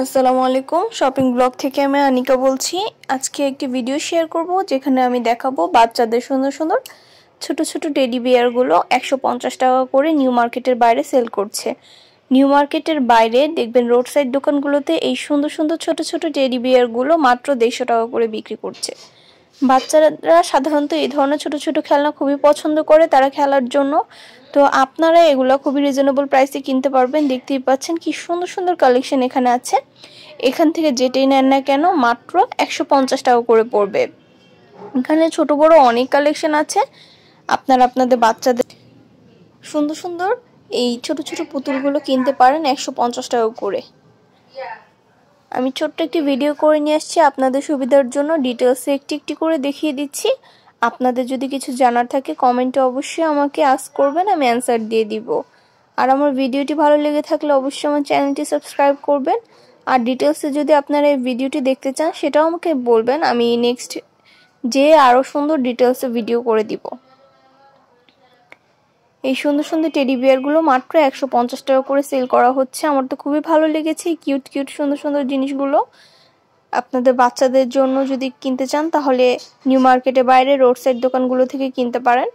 আসসালামু আলাইকুম shopping blog থেকে আমি আনিকা বলছি আজকে একটি ভিডিও শেয়ার করব যেখানে আমি দেখাবো বাচ্চাদের সুন্দর সুন্দর ছোট ছোট টেডি বিয়ারগুলো একশো পঞ্চাশ টাকা করে নিউ মার্কেটের বাইরে সেল করছে নিউ মার্কেটের বাইরে দেখবেন রোড সাইড দোকানগুলোতে এই সুন্দর সুন্দর ছোট ছোট টেডি বিয়ারগুলো মাত্র দেড়শো টাকা করে বিক্রি করছে বাচ্চারা সাধারণত এই ধরনের ছোট ছোট খেলনা খুবই পছন্দ করে তারা খেলার জন্য তো আপনারা এগুলো খুবই রিজনেবল প্রাইসে কিনতে পারবেন দেখতেই পাচ্ছেন কি সুন্দর সুন্দর কালেকশন এখানে আছে এখান থেকে যেটাই নেন না কেন মাত্র একশো পঞ্চাশ টাকা করে পড়বে এখানে ছোট বড় অনেক কালেকশন আছে আপনারা আপনাদের বাচ্চাদের সুন্দর সুন্দর এই ছোট ছোট পুতুলগুলো কিনতে পারেন একশো পঞ্চাশ টাকা করে আমি ছোট্ট একটি ভিডিও করে নিয়ে আসছি আপনাদের সুবিধার জন্য ডিটেলসে একটি একটি করে দেখিয়ে দিচ্ছি আপনাদের যদি কিছু জানার থাকে কমেন্টে অবশ্যই আমাকে আস করবেন আমি অ্যান্সার দিয়ে দিব আর আমার ভিডিওটি ভালো লেগে থাকলে অবশ্যই আমার চ্যানেলটি সাবস্ক্রাইব করবেন আর ডিটেলসে যদি আপনারা এই ভিডিওটি দেখতে চান সেটাও আমাকে বলবেন আমি নেক্সট যে আরও সুন্দর ডিটেলসে ভিডিও করে দিব এই সুন্দর সুন্দর টেডি বিয়ারগুলো মাত্র একশো পঞ্চাশ টাকা করে সেল করা হচ্ছে আমার তো খুবই ভালো লেগেছে কিউট কিউট সুন্দর সুন্দর জিনিসগুলো আপনাদের বাচ্চাদের জন্য যদি কিনতে চান তাহলে নিউ মার্কেটে বাইরে রোড সাইড দোকানগুলো থেকে কিনতে পারেন